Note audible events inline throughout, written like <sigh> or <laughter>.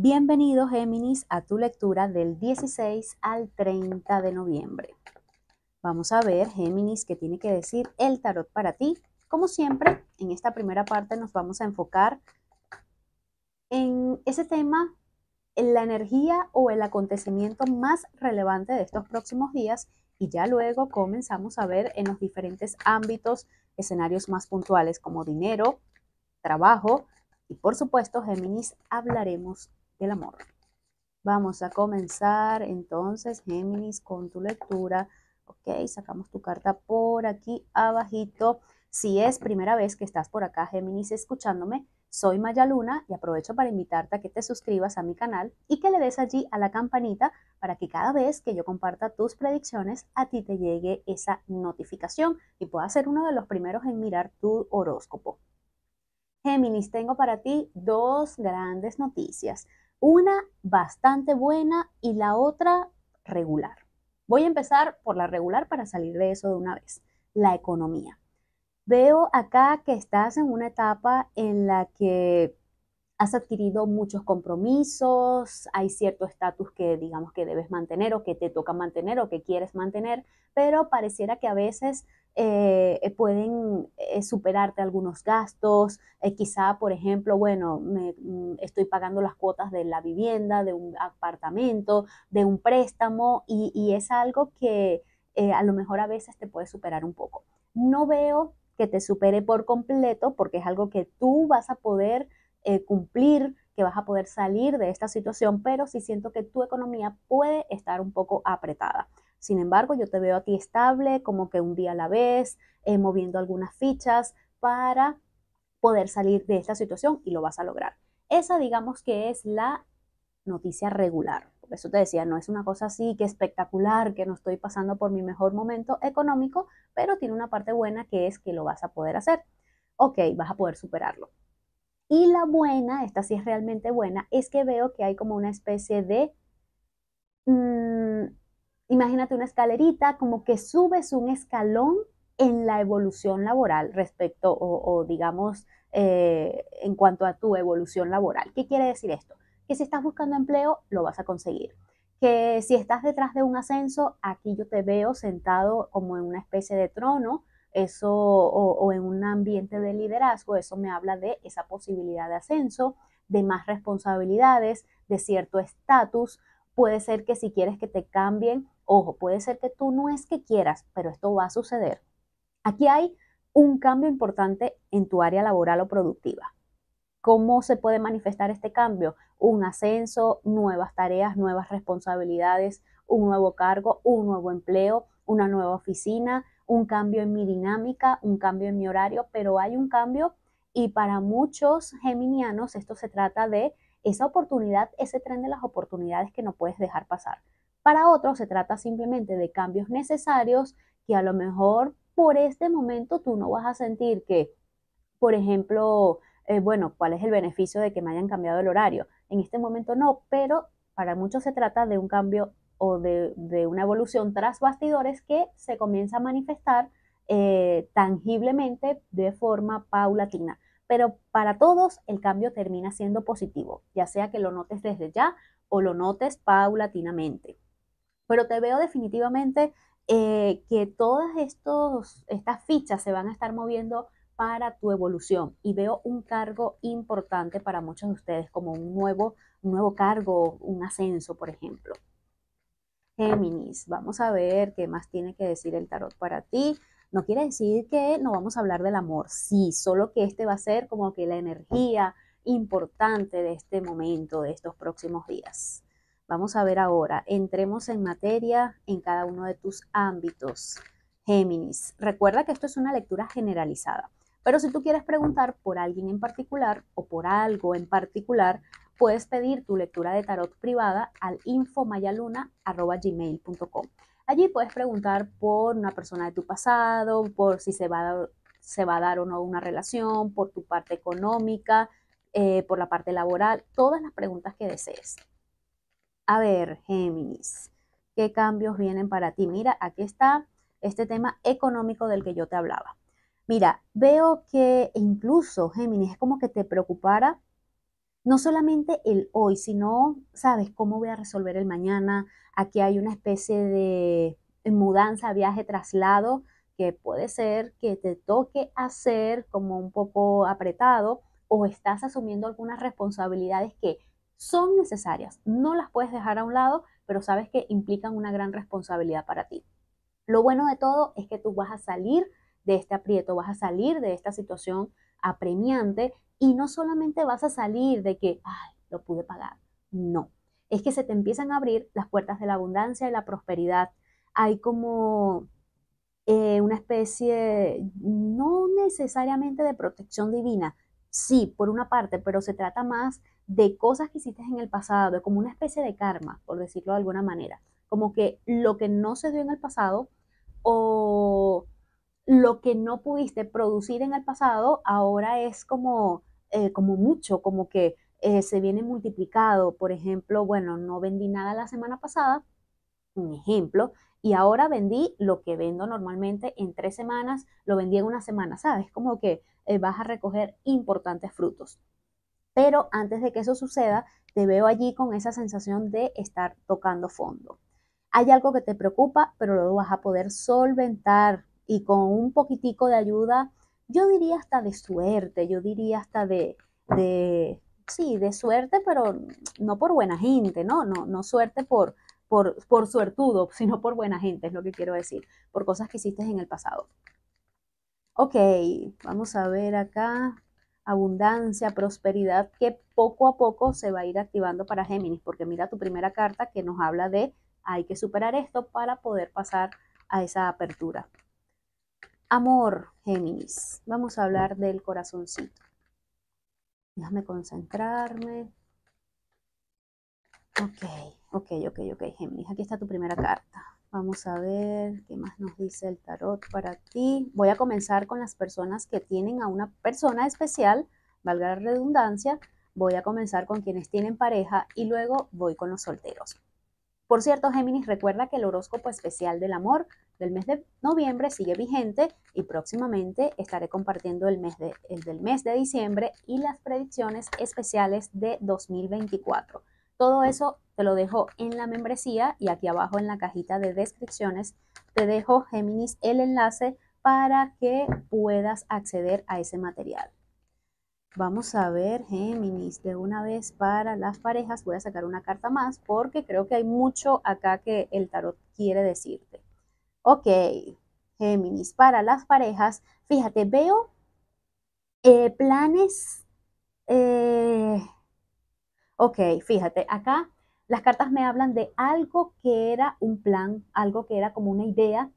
Bienvenido Géminis a tu lectura del 16 al 30 de noviembre. Vamos a ver Géminis qué tiene que decir el tarot para ti. Como siempre, en esta primera parte nos vamos a enfocar en ese tema, en la energía o el acontecimiento más relevante de estos próximos días y ya luego comenzamos a ver en los diferentes ámbitos escenarios más puntuales como dinero, trabajo, y por supuesto, Géminis, hablaremos el amor. Vamos a comenzar entonces, Géminis, con tu lectura. Ok, sacamos tu carta por aquí abajito. Si es primera vez que estás por acá, Géminis, escuchándome, soy Maya Luna y aprovecho para invitarte a que te suscribas a mi canal y que le des allí a la campanita para que cada vez que yo comparta tus predicciones a ti te llegue esa notificación y puedas ser uno de los primeros en mirar tu horóscopo. Géminis, tengo para ti dos grandes noticias. Una bastante buena y la otra regular. Voy a empezar por la regular para salir de eso de una vez, la economía. Veo acá que estás en una etapa en la que has adquirido muchos compromisos, hay cierto estatus que digamos que debes mantener o que te toca mantener o que quieres mantener, pero pareciera que a veces eh, eh, pueden eh, superarte algunos gastos, quizá, por ejemplo, bueno, mm, estoy pagando las cuotas de la vivienda, de un apartamento, de un préstamo, y es algo que a lo mejor a veces te puede superar un poco. No veo que te supere por completo, porque es algo que tú vas a poder cumplir, que vas a poder salir de esta situación, pero sí siento que tu economía puede estar un poco apretada. Sin embargo, yo te veo a ti estable, como que un día a la vez, eh, moviendo algunas fichas para poder salir de esta situación y lo vas a lograr. Esa digamos que es la noticia regular. Por eso te decía, no es una cosa así que espectacular, que no estoy pasando por mi mejor momento económico, pero tiene una parte buena que es que lo vas a poder hacer. Ok, vas a poder superarlo. Y la buena, esta sí es realmente buena, es que veo que hay como una especie de... Mm, imagínate una escalerita, como que subes un escalón en la evolución laboral respecto, o, digamos, eh, en cuanto a tu evolución laboral. ¿Qué quiere decir esto? Que si estás buscando empleo, lo vas a conseguir. Que si estás detrás de un ascenso, aquí yo te veo sentado como en una especie de trono, eso, o, o en un ambiente de liderazgo, eso me habla de esa posibilidad de ascenso, de más responsabilidades, de cierto estatus. Puede ser que si quieres que te cambien Ojo, puede ser que tú no es que quieras, pero esto va a suceder. Aquí hay un cambio importante en tu área laboral o productiva. ¿Cómo se puede manifestar este cambio? Un ascenso, nuevas tareas, nuevas responsabilidades, un nuevo cargo, un nuevo empleo, una nueva oficina, un cambio en mi dinámica, un cambio en mi horario, pero hay un cambio y para muchos geminianos esto se trata de esa oportunidad, ese tren de las oportunidades que no puedes dejar pasar. Para otros se trata simplemente de cambios necesarios que a lo mejor por este momento tú no vas a sentir que, por ejemplo, eh, bueno, ¿cuál es el beneficio de que me hayan cambiado el horario? En este momento no, pero para muchos se trata de un cambio o de, una evolución tras bastidores que se comienza a manifestar eh, tangiblemente de forma paulatina. Pero para todos el cambio termina siendo positivo, ya sea que lo notes desde ya o lo notes paulatinamente pero te veo definitivamente eh, que todas estos, estas fichas se van a estar moviendo para tu evolución y veo un cargo importante para muchos de ustedes como un nuevo, un nuevo cargo, un ascenso, por ejemplo. Géminis, vamos a ver qué más tiene que decir el tarot para ti. No quiere decir que no vamos a hablar del amor, sí, solo que este va a ser como que la energía importante de este momento, de estos próximos días. Vamos a ver ahora, entremos en materia en cada uno de tus ámbitos. Géminis, recuerda que esto es una lectura generalizada, pero si tú quieres preguntar por alguien en particular o por algo en particular, puedes pedir tu lectura de tarot privada al infomayaluna.gmail.com. Allí puedes preguntar por una persona de tu pasado, por si se va a dar, o no una relación, por tu parte económica, eh, por la parte laboral, todas las preguntas que desees. A ver, Géminis, ¿qué cambios vienen para ti? Mira, aquí está este tema económico del que yo te hablaba. Mira, veo que incluso, Géminis, es como que te preocupara no solamente el hoy, sino, ¿sabes cómo voy a resolver el mañana? Aquí hay una especie de mudanza, viaje, traslado, que puede ser que te toque hacer como un poco apretado o estás asumiendo algunas responsabilidades que son necesarias, no las puedes dejar a un lado, pero sabes que implican una gran responsabilidad para ti. Lo bueno de todo es que tú vas a salir de este aprieto, vas a salir de esta situación apremiante y no solamente vas a salir de que, ay, lo pude pagar, no, es que se te empiezan a abrir las puertas de la abundancia y la prosperidad. Hay como eh, una especie, no necesariamente de protección divina, sí, por una parte, pero se trata más de cosas que hiciste en el pasado, como una especie de karma, por decirlo de alguna manera. Como que lo que no se dio en el pasado o lo que no pudiste producir en el pasado ahora es como, eh, como mucho, como que eh, se viene multiplicado. Por ejemplo, bueno, no vendí nada la semana pasada, un ejemplo, y ahora vendí lo que vendo normalmente en tres semanas, lo vendí en una semana, ¿sabes? Como que eh, vas a recoger importantes frutos pero antes de que eso suceda, te veo allí con esa sensación de estar tocando fondo. Hay algo que te preocupa, pero lo vas a poder solventar y con un poquitico de ayuda, yo diría hasta de suerte, yo diría hasta de, sí, de suerte, pero no por buena gente, no, no, no suerte por, por, por suertudo, <laughs> sino por buena gente, es lo que quiero decir, por cosas que hiciste en el pasado. Ok, vamos a ver acá abundancia, prosperidad que poco a poco se va a ir activando para Géminis, porque mira tu primera carta que nos habla de hay que superar esto para poder pasar a esa apertura. Amor, Géminis. Vamos a hablar del corazoncito. Déjame concentrarme. Ok, ok, ok, ok, Géminis. Aquí está tu primera carta. Vamos a ver qué más nos dice el tarot para ti. Voy a comenzar con las personas que tienen a una persona especial, valga la redundancia. Voy a comenzar con quienes tienen pareja y luego voy con los solteros. Por cierto, Géminis, recuerda que el horóscopo especial del amor del mes de noviembre sigue vigente y próximamente estaré compartiendo el, mes de, del mes de diciembre y las predicciones especiales de 2024. Todo eso te lo dejo en la membresía y aquí abajo en la cajita de descripciones te dejo, Géminis, el enlace para que puedas acceder a ese material. Vamos a ver, Géminis, de una vez para las parejas voy a sacar una carta más porque creo que hay mucho acá que el tarot quiere decirte. Ok, Géminis, para las parejas, fíjate, veo eh, planes eh, Ok, fíjate, acá las cartas me hablan de algo que era un plan, algo que era como una idea,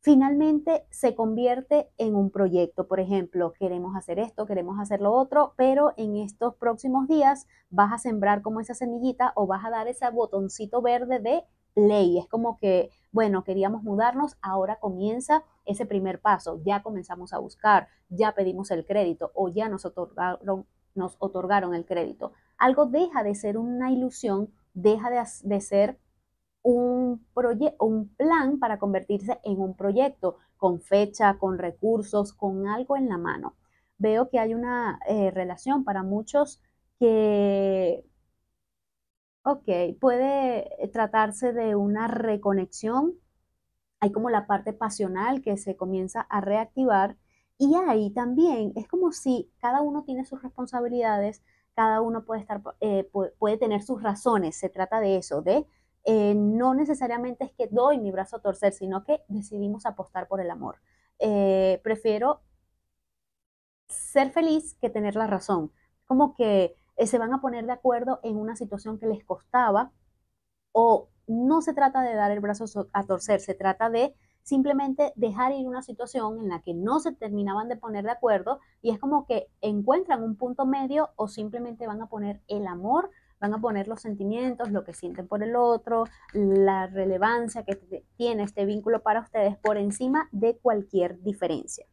finalmente se convierte en un proyecto. Por ejemplo, queremos hacer esto, queremos hacer lo otro, pero en estos próximos días vas a sembrar como esa semillita o vas a dar ese botoncito verde de ley. Es como que, bueno, queríamos mudarnos, ahora comienza ese primer paso. Ya comenzamos a buscar, ya pedimos el crédito o ya nos otorgaron, nos otorgaron el crédito algo deja de ser una ilusión, deja de, ser un, un plan para convertirse en un proyecto, con fecha, con recursos, con algo en la mano. Veo que hay una eh, relación para muchos que, ok, puede tratarse de una reconexión, hay como la parte pasional que se comienza a reactivar y ahí también es como si cada uno tiene sus responsabilidades, cada uno puede, estar, eh, puede tener sus razones, se trata de eso, de eh, no necesariamente es que doy mi brazo a torcer, sino que decidimos apostar por el amor. Eh, prefiero ser feliz que tener la razón. Como que se van a poner de acuerdo en una situación que les costaba o no se trata de dar el brazo a torcer, se trata de simplemente dejar ir una situación en la que no se terminaban de poner de acuerdo y es como que encuentran un punto medio o simplemente van a poner el amor, van a poner los sentimientos, lo que sienten por el otro, la relevancia que tiene este vínculo para ustedes por encima de cualquier diferencia.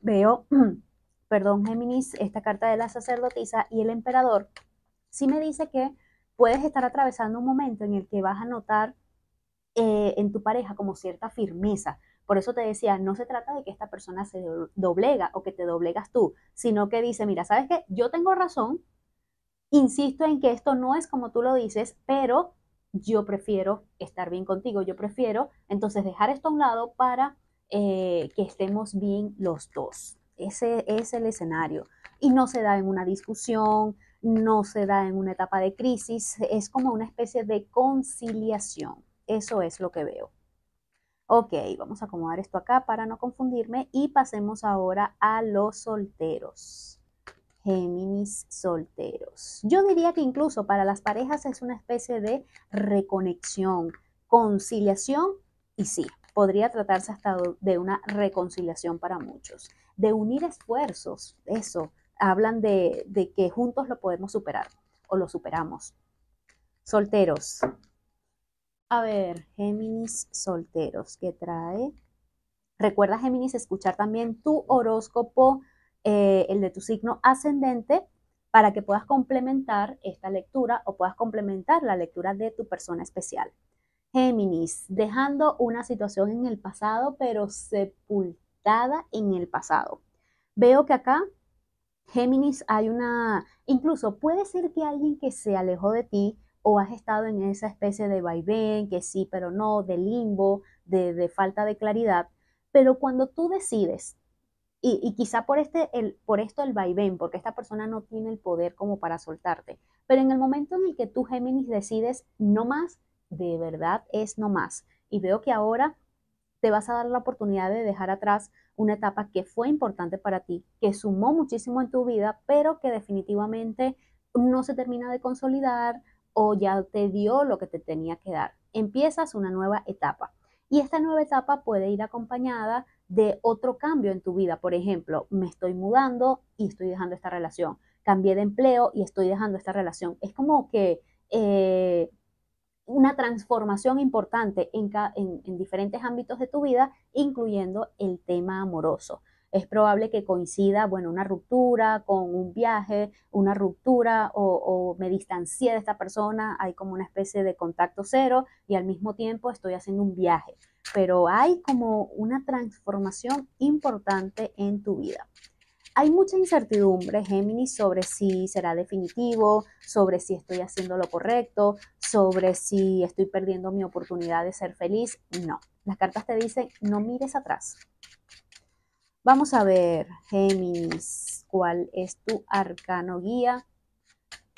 Veo, <clears throat> perdón Géminis, esta carta de la sacerdotisa y el emperador, sí me dice que puedes estar atravesando un momento en el que vas a notar eh, en tu pareja como cierta firmeza. Por eso te decía, no se trata de que esta persona se doblega o que te doblegas tú, sino que dice, mira, ¿sabes qué? Yo tengo razón, insisto en que esto no es como tú lo dices, pero yo prefiero estar bien contigo, yo prefiero entonces dejar esto a un lado para eh, que estemos bien los dos. Ese es el escenario. Y no se da en una discusión, no se da en una etapa de crisis, es como una especie de conciliación. Eso es lo que veo. Ok, vamos a acomodar esto acá para no confundirme y pasemos ahora a los solteros. Géminis solteros. Yo diría que incluso para las parejas es una especie de reconexión, conciliación y sí, podría tratarse hasta de una reconciliación para muchos, de unir esfuerzos, eso, hablan de, de que juntos lo podemos superar o lo superamos. Solteros, a ver, Géminis solteros, que trae? Recuerda, Géminis, escuchar también tu horóscopo, eh, el de tu signo ascendente, para que puedas complementar esta lectura o puedas complementar la lectura de tu persona especial. Géminis, dejando una situación en el pasado, pero sepultada en el pasado. Veo que acá, Géminis, hay una, incluso puede ser que alguien que se alejó de ti, o has estado en esa especie de vaivén, que sí, pero no, de limbo, de, falta de claridad, pero cuando tú decides, y, quizá por, este, el, por esto el vaivén, porque esta persona no tiene el poder como para soltarte, pero en el momento en el que tú, Géminis, decides no más, de verdad es no más. Y veo que ahora te vas a dar la oportunidad de dejar atrás una etapa que fue importante para ti, que sumó muchísimo en tu vida, pero que definitivamente no se termina de consolidar, o ya te dio lo que te tenía que dar. Empiezas una nueva etapa y esta nueva etapa puede ir acompañada de otro cambio en tu vida. Por ejemplo, me estoy mudando y estoy dejando esta relación. Cambié de empleo y estoy dejando esta relación. Es como que eh, una transformación importante en diferentes ámbitos de tu vida, incluyendo el tema amoroso es probable que coincida, bueno, una ruptura con un viaje, una ruptura o, me distancié de esta persona, hay como una especie de contacto cero y al mismo tiempo estoy haciendo un viaje, pero hay como una transformación importante en tu vida. Hay mucha incertidumbre, Géminis, sobre si será definitivo, sobre si estoy haciendo lo correcto, sobre si estoy perdiendo mi oportunidad de ser feliz. No, las cartas te dicen, no mires atrás, Vamos a ver, Géminis, ¿cuál es tu arcano guía?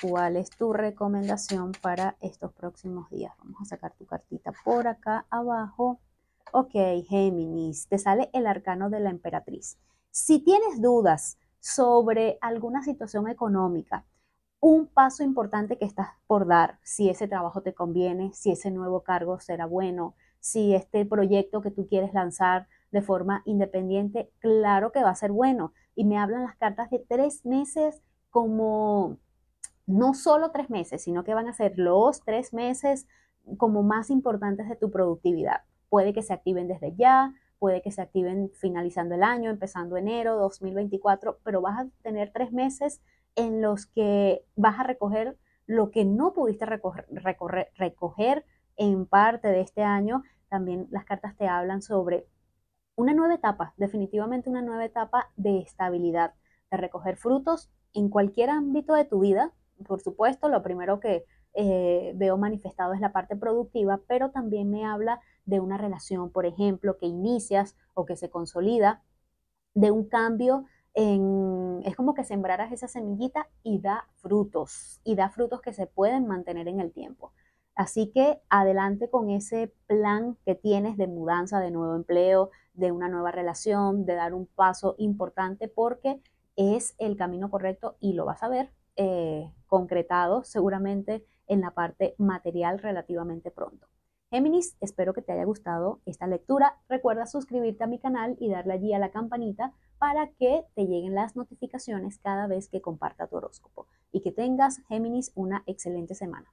¿Cuál es tu recomendación para estos próximos días? Vamos a sacar tu cartita por acá abajo. Ok, Géminis, te sale el arcano de la emperatriz. Si tienes dudas sobre alguna situación económica, un paso importante que estás por dar, si ese trabajo te conviene, si ese nuevo cargo será bueno, si este proyecto que tú quieres lanzar de forma independiente, claro que va a ser bueno. Y me hablan las cartas de tres meses como, no solo tres meses, sino que van a ser los tres meses como más importantes de tu productividad. Puede que se activen desde ya, puede que se activen finalizando el año, empezando enero 2024, pero vas a tener tres meses en los que vas a recoger lo que no pudiste recoger, recoger en parte de este año. También las cartas te hablan sobre una nueva etapa, definitivamente una nueva etapa de estabilidad, de recoger frutos en cualquier ámbito de tu vida. Por supuesto, lo primero que eh, veo manifestado es la parte productiva, pero también me habla de una relación, por ejemplo, que inicias o que se consolida, de un cambio en, es como que sembraras esa semillita y da frutos, y da frutos que se pueden mantener en el tiempo. Así que adelante con ese plan que tienes de mudanza, de nuevo empleo, de una nueva relación, de dar un paso importante porque es el camino correcto y lo vas a ver eh, concretado seguramente en la parte material relativamente pronto. Géminis, espero que te haya gustado esta lectura. Recuerda suscribirte a mi canal y darle allí a la campanita para que te lleguen las notificaciones cada vez que comparta tu horóscopo. Y que tengas, Géminis, una excelente semana.